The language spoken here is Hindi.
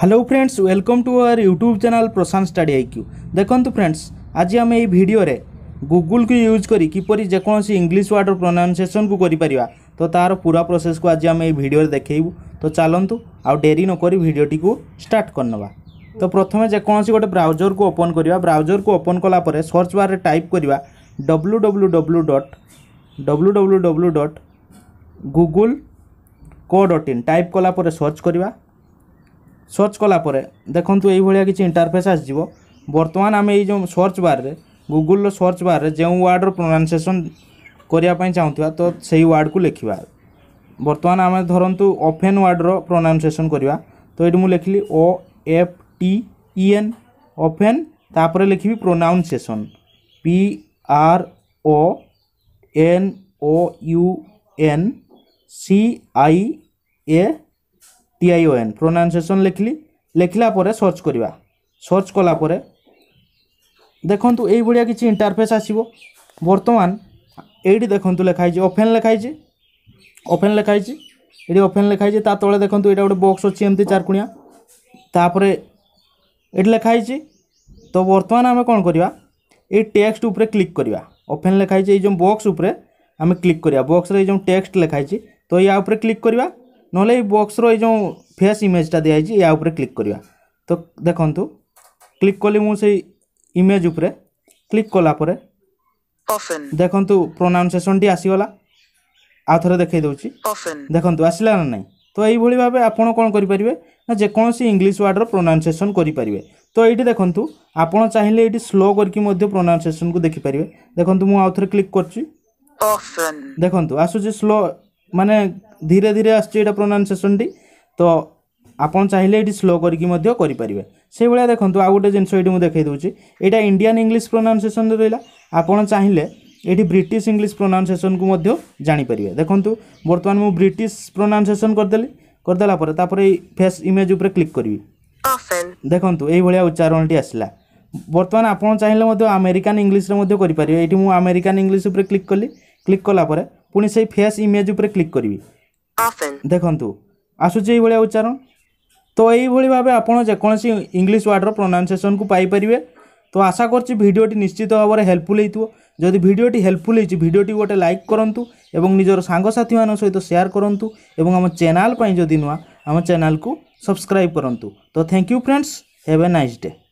hello friends welcome to our YouTube channel Prashant study I Q देखु फ्रेंड्स आज आम यो गुगुल को यूज कर किपर जो इंग्लीश वार्ड प्रोनाउनसीएसन को तो तार पूरा प्रोसेस को आज आम यो देखू तो चलतु आउ डेरी नक भिडटी को स्टार्ट करवा तो प्रथम जेकोसी गोटे ब्राउजर को ओपन करवा ब्राउजर को ओपन कला सर्च बारे टाइप करवा W W W dot W W W dot Google co dot in type कलापर सर्च करवा ସର୍ଚ୍ଚ କଲାପରେ ଦେଖନ୍ତୁ ଏଇଭଳିଆ କିଛି ଇଣ୍ଟରଫେସ୍ ଆସିଯିବ ବର୍ତ୍ତମାନ ଆମେ ଏଇ ଯେଉଁ ସର୍ଚ୍ଚ ବାର୍ରେ ଗୁଗୁଲ୍ର ସର୍ଚ୍ଚ ବାର୍ରେ ଯେଉଁ ୱାର୍ଡ଼ର ପ୍ରୋନାଉନ୍ସିଏସନ୍ କରିବା ପାଇଁ ଚାହୁଁଥିବା ତ ସେଇ ୱାର୍ଡ଼କୁ ଲେଖିବା ବର୍ତ୍ତମାନ ଆମେ ଧରନ୍ତୁ ଓଫେନ୍ ୱାର୍ଡ଼ର ପ୍ରୋନାଉନ୍ସିଏସନ୍ କରିବା ତ ଏଇଠି ମୁଁ ଲେଖିଲି ଓ ଏଫ୍ ଟି ଇ ଏନ୍ ଓଫେନ୍ ତାପରେ ଲେଖିବି pronunciation P R O N O U N C I A T I O N pronunciation লেখিলি লেখিলা পরে সর্চ করা সর্চ কলাপরে দেখুন এইভাবে কিছু ইন্টারফেস আসব বর্তমান এইটি দেখুন লেখা হয়েছে অফেন লেখা হয়েছে অফেন লেখা হয়েছে এটি অফেন লেখা হয়েছে তা তলে দেখুন এটা গোটে বক্স অছি এমতি চারকুণিয়া তাপরে এটি লেখা হয়েছে তো বর্তমান আমি কোণ করা এই টেক্সট উপরে ক্লিক করা অফেন লেখা হয়েছে এই যে বক্স উপরে আমি ক্লিক করা বক্সরে এই যে টেক্সট লেখা হয়েছে তো ইয়া উপরে ক্লিক করা নহলে এই বক্সর এই যে ফেস ইমেজটা দিয়া হয়েছে ইয়া উপরে ক্লিক করা তো দেখন্তু ক্লিক কলি মু সেই ইমেজ উপরে ক্লিক কলা পরে দেখন্তু প্রোনাউন্সিয়েসনটি আসিগলা ଆଉ ଥରେ ଦେଖାଇ ଦେଉଛି ଦେଖନ୍ତୁ ଆସିଲା ନା ନାହିଁ ତ ଏଇଭଳି ଭାବେ ଆପଣ କ'ଣ କରିପାରିବେ ନା ଯେକୌଣସି ଇଂଲିଶ ୱାର୍ଡ଼ର ପ୍ରୋନାଉନ୍ସିଏସନ୍ କରିପାରିବେ ତ ଏଇଠି ଦେଖନ୍ତୁ ଆପଣ ଚାହିଁଲେ ଏଇଠି ସ୍ଲୋ କରିକି ମଧ୍ୟ ପ୍ରୋନାଉନ୍ସିଏସନ୍କୁ ଦେଖିପାରିବେ ଦେଖନ୍ତୁ ମୁଁ ଆଉ ଥରେ କ୍ଲିକ୍ କରୁଛି ଦେଖନ୍ତୁ ଆସୁଛି ସ୍ଲୋ ମାନେ ଧୀରେ ଧୀରେ ଆସୁଛି ଏଇଟା ପ୍ରୋନାଉନ୍ସିଏସନ୍ଟି ତ ଆପଣ ଚାହିଁଲେ ଏଠି ସ୍ଲୋ କରିକି ମଧ୍ୟ କରିପାରିବେ ସେଇଭଳିଆ ଦେଖନ୍ତୁ ଆଉ ଗୋଟେ ଜିନିଷ ଏଠି ମୁଁ ଦେଖାଇ ଦେଉଛି ଏଇଟା ଇଣ୍ଡିଆନ୍ ଇଂଲିଶ ପ୍ରୋନାଉନ୍ସିଏସନ୍ରେ ରହିଲା ଆପଣ ଚାହିଁଲେ ଏଠି ବ୍ରିଟିଶ ଇଂଲିଶ ପ୍ରୋନାଉନ୍ସିଏସନ୍କୁ ମଧ୍ୟ ଜାଣିପାରିବେ ଦେଖନ୍ତୁ ବର୍ତ୍ତମାନ ମୁଁ ବ୍ରିଟିଶ ପ୍ରୋନାଉନ୍ସିଏସନ୍ କରିଦେଲି କରିଦେଲା ପରେ ତାପରେ ଏଇ ଫେସ୍ ଇମେଜ୍ ଉପରେ କ୍ଲିକ୍ କରିବି ଦେଖନ୍ତୁ ଏଇଭଳିଆ ଉଚ୍ଚାରଣଟି ଆସିଲା ବର୍ତ୍ତମାନ ଆପଣ ଚାହିଁଲେ ମଧ୍ୟ ଆମେରିକାନ୍ ଇଂଲିଶରେ ମଧ୍ୟ କରିପାରିବେ ଏଇଠି ମୁଁ ଆମେରିକାନ୍ ଇଂଲିଶ ଉପରେ କ୍ଲିକ୍ କଲି କ୍ଲିକ୍ କଲା ପରେ ପୁଣି ସେଇ ଫେସ୍ ଇମେଜ୍ ଉପରେ କ୍ଲିକ୍ କରିବି ଦେଖନ୍ତୁ ଆସୁଛି ଏଇଭଳିଆ ଉଚ୍ଚାରଣ ତ ଏଇଭଳି ଭାବେ ଆପଣ ଯେକୌଣସି ଇଂଲିଶ ୱାର୍ଡ଼ର ପ୍ରୋନାଉନ୍ସିଏସନ୍କୁ ପାଇପାରିବେ তো আশা করছি ভিডিওটি নিশ্চিত ভাবে হেল্পফুল হয়েছিল যদি ভিডিওটি হেল্পফুল হয়েছে ভিডিওটি গোটে লাইক করতু এবং নিজের সাংসাথী মান সহ সেয়ার করতু এবং আমার চ্যানেল যদি নয় আমার চ্যানেলকে সবসক্রাইব করতু তো thank you friends have a nice day